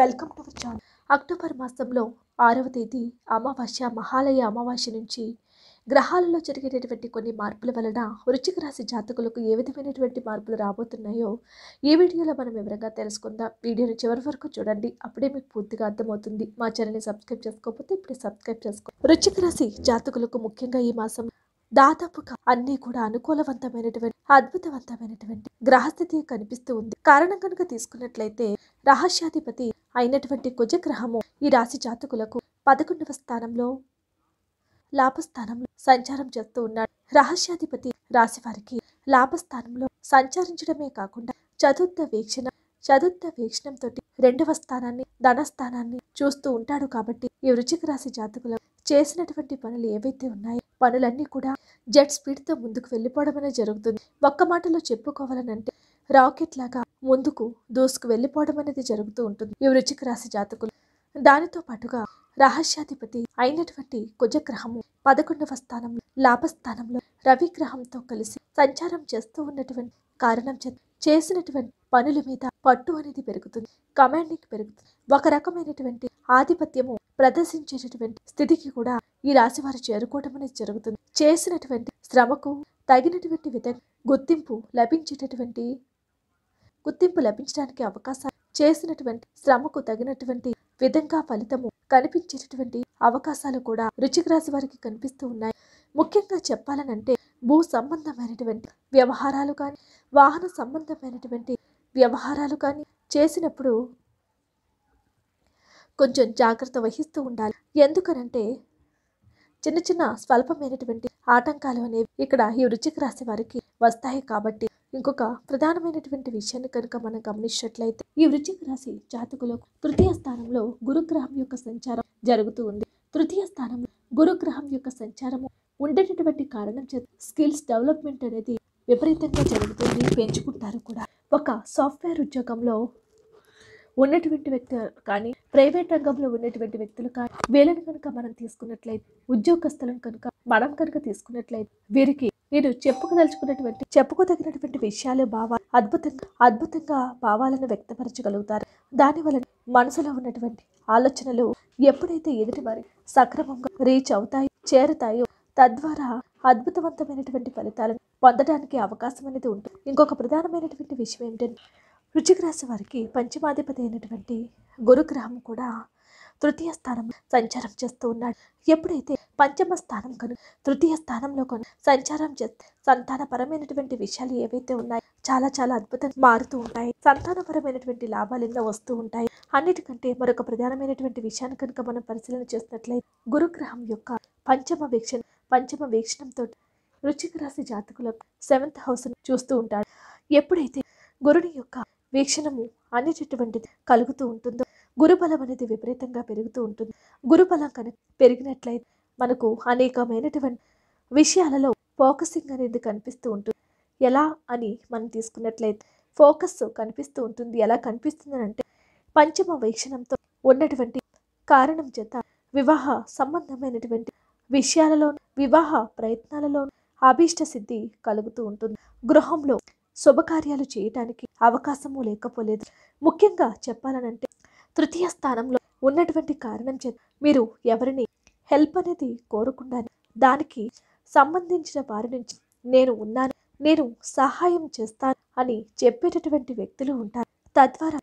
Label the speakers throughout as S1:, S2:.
S1: welcome to our channel October మాసంలో ఆరవ తేదీ అమావాస్య మహాలయ అమావాస్య నుంచి గ్రహాలలో జరిగేటటువంటి కొన్ని మార్పుల వలన వృచ్చిక రాశి జాతకులకు ఏ విధమైనటువంటి మార్పులు రాబోతున్నాయో ఈ వీడియోలో మనం వివరంగా తెలుసుకుందాం వీడియోని చివరి వరకు చూడండి అప్పుడే మీకు పూర్తిగా అర్థమవుతుంది మా ఛానల్ని సబ్స్క్రైబ్ చేసుకోకపోతే ఇప్పుడే సబ్స్క్రైబ్ చేసుకో వృచ్చిక రాశి జాతకులకు ముఖ్యంగా ఈ మాసం దాదాపుగా అన్ని కూడా అనుకూలవంతమైనటువంటి అద్భుతవంతమైనటువంటి గ్రహస్థితి కనిపిస్తూ ఉంది కారణం కనుక తీసుకున్నట్లయితే రహస్యాధిపతి అయినటువంటి కుజగ్రహము ఈ రాశి జాతకులకు పదకొండవ స్థానంలో లాభస్థానంలో సంచారం చేస్తూ ఉన్నాడు రహస్యాధిపతి రాశి వారికి లాభస్థానంలో సంచరించడమే కాకుండా చతుర్థ వీక్షణ చతుర్థ వీక్షణంతో రెండవ స్థానాన్ని ధనస్థానాన్ని చూస్తూ ఉంటాడు కాబట్టి ఈ వృచిక రాశి జాతకులు చేసినటువంటి పనులు ఏవైతే ఉన్నాయో పనులన్నీ కూడా జెట్ స్పీడ్తో ముందుకు వెళ్ళిపోవడం అనేది జరుగుతుంది ఒక్క మాటలో చెప్పుకోవాలనంటే రాకెట్ లాగా ముందుకు దూసుకు వెళ్ళిపోవడం అనేది జరుగుతూ ఉంటుంది ఈ వృచ్చిక రాశి జాతకులు దానితో పాటుగా రహస్యాధిపతి అయినటువంటి కుజగ్రహము పదకొండవ స్థానంలో లాభస్థానంలో రవిగ్రహంతో కలిసి సంచారం చేస్తూ ఉన్నటువంటి కారణం చేత చేసినటువంటి పనుల మీద పట్టు అనేది పెరుగుతుంది కమాండింగ్ పెరుగుతుంది ఒక రకమైనటువంటి ఆధిపత్యము ప్రదర్శించేటటువంటి స్థితికి కూడా ఈ రాశి వారు చేరుకోవడం అనేది జరుగుతుంది చేసినటువంటి శ్రమకు తగినటువంటి విధంగా గుర్తింపు లభించేటటువంటి గుర్తింపు లభించడానికి అవకాశాలు చేసినటువంటి శ్రమకు తగినటువంటి విధంగా ఫలితము కనిపించేటటువంటి అవకాశాలు కూడా రుచిక రాశి వారికి కనిపిస్తూ ఉన్నాయి ముఖ్యంగా చెప్పాలనంటే భూ సంబంధమైనటువంటి వ్యవహారాలు కానీ వాహన సంబంధమైనటువంటి వ్యవహారాలు కానీ చేసినప్పుడు కొంచెం జాగ్రత్త వహిస్తూ ఉండాలి ఎందుకనంటే చిన్న చిన్న స్వల్పమైనటువంటి ఆటంకాలు అనేవి ఇక్కడ ఈ వృచ్చిక రాశి వారికి వస్తాయి కాబట్టి ఇంకొక ప్రధానమైనటువంటి విషయాన్ని కనుక మనం గమనించినట్లయితే ఈ వృశ్చిక రాశి జాతకులకు తృతీయ స్థానంలో గురుగ్రహం యొక్క సంచారం జరుగుతూ ఉంది తృతీయ స్థానంలో గురుగ్రహం యొక్క సంచారం ఉండేటటువంటి కారణం చేత స్కిల్స్ డెవలప్మెంట్ అనేది విపరీతంగా జరుగుతుంది పెంచుకుంటారు కూడా ఒక సాఫ్ట్వేర్ ఉద్యోగంలో ఉన్నటువంటి వ్యక్తులు కానీ ప్రైవేట్ రంగంలో ఉన్నటువంటి వ్యక్తులు కానీ వీళ్ళని కనుక మనం తీసుకున్నట్లయితే ఉద్యోగస్తులను కనుక మనం కనుక తీసుకున్నట్లయితే వీరికి నేను చెప్పుకోదలుచుకున్నటువంటి చెప్పుకోదగినటువంటి విషయాలు భావాలు అద్భుతంగా అద్భుతంగా భావాలను వ్యక్తపరచగలుగుతారు దానివల్ల మనసులో ఉన్నటువంటి ఆలోచనలు ఎప్పుడైతే ఎదుటి వారి సక్రమంగా రీచ్ అవుతాయి చేరుతాయో తద్వారా అద్భుతవంతమైనటువంటి ఫలితాలను పొందడానికి అవకాశం అనేది ఉంటుంది ఇంకొక ప్రధానమైనటువంటి విషయం ఏంటంటే వృశ్చిక రాశి వారికి పంచమాధిపతి అయినటువంటి గురుగ్రహం కూడా తృతీయ స్థానం సంచారం చేస్తూ ఉన్నాడు ఎప్పుడైతే పంచమ స్థానం కను తృతీయ స్థానంలో కను సంచారం చేస్తే సంతానపరమైనటువంటి విషయాలు ఏవైతే ఉన్నాయో చాలా చాలా అద్భుతంగా మారుతూ ఉంటాయి సంతానపరమైనటువంటి లాభాలు ఇంకా వస్తూ ఉంటాయి అన్నిటికంటే మరొక ప్రధానమైనటువంటి విషయాన్ని కనుక మనం పరిశీలన చేసినట్లయితే గురుగ్రహం యొక్క పంచమ వీక్షణ పంచమ వీక్షణంతో వృశ్చిక రాశి జాతకులకు సెవెంత్ హౌస్ చూస్తూ ఉంటాడు ఎప్పుడైతే గురుని యొక్క వీక్షణము అనేటటువంటిది కలుగుతూ ఉంటుందో గురుబలం అనేది విపరీతంగా పెరుగుతూ ఉంటుంది గురుబలం కనుక పెరిగినట్లయితే మనకు అనేకమైనటువంటి విషయాలలో ఫోకసింగ్ అనేది కనిపిస్తూ ఉంటుంది ఎలా అని మనం తీసుకున్నట్లయితే ఫోకస్ కనిపిస్తూ ఉంటుంది ఎలా కనిపిస్తుంది అంటే పంచమ వీక్షణంతో ఉన్నటువంటి కారణం చేత వివాహ సంబంధమైనటువంటి విషయాలలో వివాహ ప్రయత్నాలలో అభీష్ట సిద్ధి కలుగుతూ ఉంటుంది గృహంలో శుభకార్యాలు చేయటానికి అవకాశము లేకపోలేదు ముఖ్యంగా చెప్పాలనంటే తృతీయ స్థానంలో ఉన్నటువంటి కారణం చేత మీరు ఎవరిని హెల్ప్ అనేది కోరుకుండా దానికి సంబంధించిన వారి నుంచి నేను ఉన్నాను నేను సహాయం చేస్తాను అని చెప్పేటటువంటి వ్యక్తులు ఉంటారు తద్వారా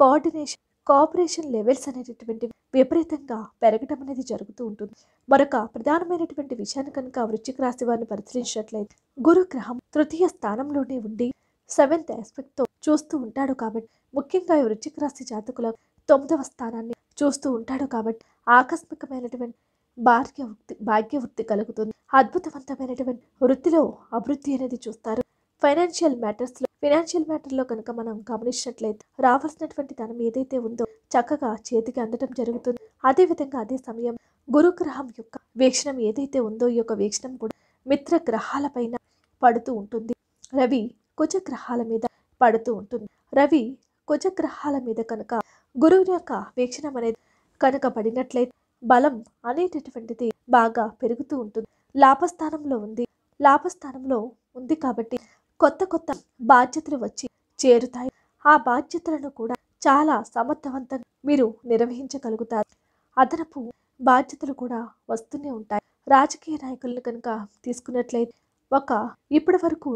S1: కోఆర్డినేషన్ కోఆపరేషన్ లెవెల్స్ అనేటటువంటి విపరీతంగా పెరగడం అనేది జరుగుతూ ఉంటుంది మరొక ప్రధానమైనటువంటి విషయాన్ని కనుక వృశ్చిక రాశి వారిని పరిశీలించినట్లయితే గురుగ్రహం తృతీయ స్థానంలోనే ఉండి సెవెంత్ తో చూస్తూ ఉంటాడు కాబట్టి ముఖ్యంగా ఈ వృశ్చిక రాశి జాతకుల తొమ్మిదవ స్థానాన్ని చూస్తూ ఉంటాడు కాబట్టి ఆకస్మికమైనటువంటి భార్య వృత్తి భాగ్య వృత్తి కలుగుతుంది అద్భుతవంతమైనటువంటి వృత్తిలో అభివృద్ధి అనేది చూస్తారు ఫైనాన్షియల్ మ్యాటర్స్లో ఫినాన్షియల్ మ్యాటర్లో కనుక మనం గమనించినట్లయితే రావాల్సినటువంటి ధనం ఏదైతే ఉందో చక్కగా చేతికి అందడం జరుగుతుంది అదేవిధంగా అదే సమయం గురుగ్రహం యొక్క వీక్షణం ఏదైతే ఉందో ఈ యొక్క వీక్షణం కూడా మిత్ర గ్రహాలపైన పడుతూ ఉంటుంది రవి కుజ గ్రహాల మీద పడుతూ ఉంటుంది రవి కుజ గ్రహాల మీద కనుక గురువు యొక్క వీక్షణం అనేది కనుక పడినట్లయితే బలం అనేటటువంటిది బాగా పెరుగుతూ ఉంటుంది లాభస్థానంలో ఉంది లాభస్థానంలో ఉంది కాబట్టి కొత్త కొత్త బాధ్యతలు వచ్చి చేరుతాయి ఆ బాధ్యతలను కూడా చాలా సమర్థవంతంగా మీరు నిర్వహించగలుగుతారు అదనపు బాధ్యతలు కూడా వస్తూనే ఉంటాయి రాజకీయ నాయకులను కనుక తీసుకున్నట్లయితే ఒక ఇప్పటి వరకు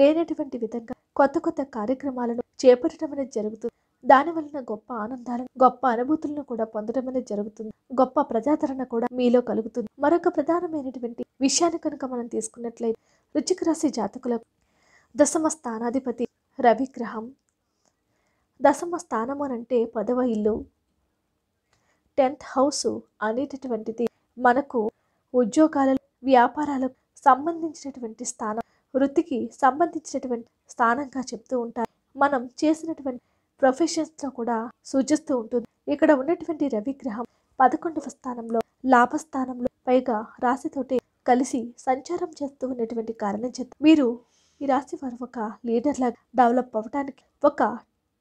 S1: లేనటువంటి విధంగా కొత్త కొత్త కార్యక్రమాలను చేపట్టడం అనేది జరుగుతుంది దాని వలన గొప్ప ఆనందాలను గొప్ప అనుభూతులను కూడా పొందడం అనేది జరుగుతుంది గొప్ప ప్రజాదరణ కూడా మీలో కలుగుతుంది మరొక ప్రధానమైనటువంటి విషయాన్ని కనుక మనం తీసుకున్నట్లయితే రుచికరాశి జాతకులకు దశమ స్థానాధిపతి రవిగ్రహం దశమ స్థానం అనంటే పదవ ఇల్లు టెన్త్ హౌస్ అనేటటువంటిది మనకు ఉద్యోగాల వ్యాపారాలకు సంబంధించినటువంటి స్థానం వృత్తికి సంబంధించినటువంటి స్థానంగా చెప్తూ ఉంటారు మనం చేసినటువంటి ప్రొఫెషన్స్లో కూడా సూచిస్తూ ఉంటుంది ఇక్కడ ఉన్నటువంటి రవిగ్రహం పదకొండవ స్థానంలో లాభస్థానంలో పైగా రాశితోటి కలిసి సంచారం చేస్తూ ఉన్నటువంటి కారణం చేత మీరు ఈ రాశి వారు ఒక లీడర్లాగా డెవలప్ అవ్వటానికి ఒక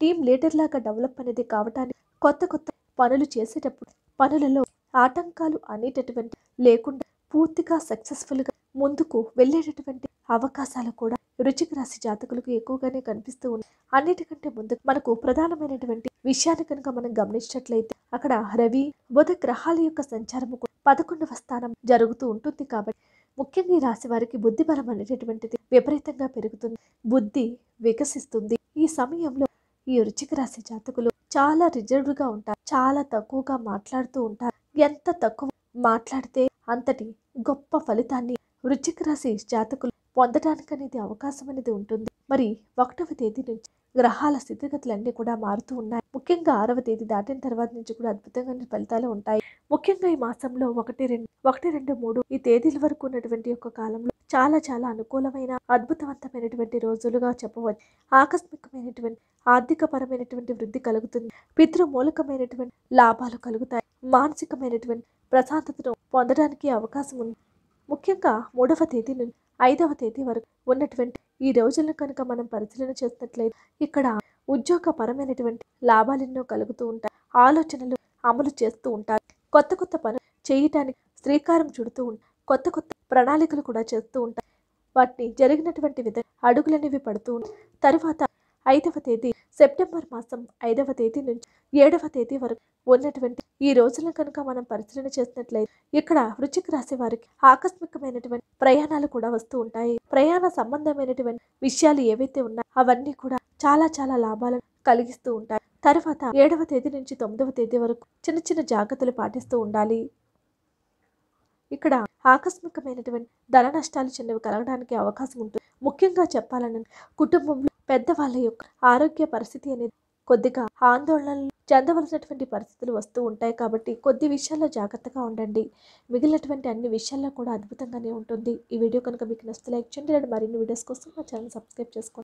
S1: టీం లీడర్లాగా డెవలప్ అనేది కావటానికి కొత్త కొత్త పనులు చేసేటప్పుడు పనులలో ఆటంకాలు అనేటటువంటి లేకుండా పూర్తిగా సక్సెస్ఫుల్గా ముందుకు వెళ్ళేటటువంటి అవకాశాలు కూడా రుచిక రాశి జాతకులకు ఎక్కువగానే కనిపిస్తూ ఉన్నాయి అన్నిటికంటే ముందు మనకు ప్రధానమైనటువంటి విషయాన్ని కనుక మనం గమనించినట్లయితే అక్కడ రవి బుధ గ్రహాల యొక్క సంచారము పదకొండవ స్థానం జరుగుతూ ఉంటుంది కాబట్టి ముఖ్యంగా ఈ రాశి వారికి బుద్ధి బలం అనేటటువంటిది విపరీతంగా పెరుగుతుంది బుద్ధి వికసిస్తుంది ఈ సమయంలో ఈ వృచ్చిక రాశి జాతకులు చాలా రిజర్వ్ గా ఉంటారు చాలా తక్కువగా మాట్లాడుతూ ఉంటారు ఎంత తక్కువ మాట్లాడితే అంతటి గొప్ప ఫలితాన్ని వృచ్చిక రాశి జాతకులు పొందడానికి అనేది అవకాశం అనేది ఉంటుంది మరి ఒకటవ తేదీ నుంచి గ్రహాల స్థితిగతులన్నీ కూడా మారుతూ ఉన్నాయి ముఖ్యంగా ఆరవ తేదీ దాటిన తర్వాత నుంచి కూడా అద్భుతంగా ఫలితాలు ఉంటాయి ముఖ్యంగా ఈ మాసంలో ఒకటి రెండు ఒకటి రెండు మూడు ఈ తేదీల వరకు ఉన్నటువంటి యొక్క కాలంలో చాలా చాలా అనుకూలమైన అద్భుతవంతమైనటువంటి రోజులుగా చెప్పవచ్చు ఆకస్మికమైనటువంటి ఆర్థికపరమైనటువంటి వృద్ధి కలుగుతుంది పితృమూలకమైనటువంటి లాభాలు కలుగుతాయి మానసికమైనటువంటి ప్రశాంతతను పొందడానికి అవకాశం ఉంది ముఖ్యంగా మూడవ తేదీ నుండి ఐదవ తేదీ వరకు ఉన్నటువంటి ఈ రోజులను కనుక మనం పరిశీలన చేసినట్లయితే ఇక్కడ ఉద్యోగ పరమైనటువంటి లాభాలెన్నో కలుగుతూ ఉంటాయి ఆలోచనలు అమలు చేస్తూ ఉంటారు కొత్త కొత్త పనులు చేయటానికి శ్రీకారం చుడుతూ ఉంటారు కొత్త కొత్త ప్రణాళికలు కూడా చేస్తూ ఉంటారు వాటిని జరిగినటువంటి విధంగా అడుగులనేవి పడుతూ ఉంటాయి తర్వాత ఐదవ తేదీ సెప్టెంబర్ మాసం ఐదవ తేదీ నుంచి ఏడవ తేదీ వరకు ఉన్నటువంటి ఈ రోజులను కనుక మనం పరిశీలన చేసినట్లయితే ఇక్కడ వృచ్చిక రాశి వారికి ఆకస్మికమైనటువంటి ప్రయాణాలు కూడా వస్తూ ఉంటాయి ప్రయాణ సంబంధమైనటువంటి విషయాలు ఏవైతే ఉన్నాయో అవన్నీ కూడా చాలా చాలా లాభాలను కలిగిస్తూ ఉంటాయి తర్వాత ఏడవ తేదీ నుంచి తొమ్మిదవ తేదీ వరకు చిన్న చిన్న జాగ్రత్తలు పాటిస్తూ ఉండాలి ఇక్కడ ఆకస్మికమైనటువంటి ధన నష్టాలు చిన్నవి కలగడానికి అవకాశం ఉంటుంది ముఖ్యంగా చెప్పాలని కుటుంబంలో పెద్దవాళ్ళ యొక్క ఆరోగ్య పరిస్థితి అనేది కొద్దిగా ఆందోళనలు చెందవలసినటువంటి పరిస్థితులు వస్తూ ఉంటాయి కాబట్టి కొద్ది విషయాల్లో జాగ్రత్తగా ఉండండి మిగిలినటువంటి అన్ని విషయాల్లో కూడా అద్భుతంగానే ఉంటుంది ఈ వీడియో కనుక మీకు నచ్చితే లైక్ చేయండి మరిన్ని వీడియోస్ కోసం మా ఛానల్ సబ్స్క్రైబ్ చేసుకోండి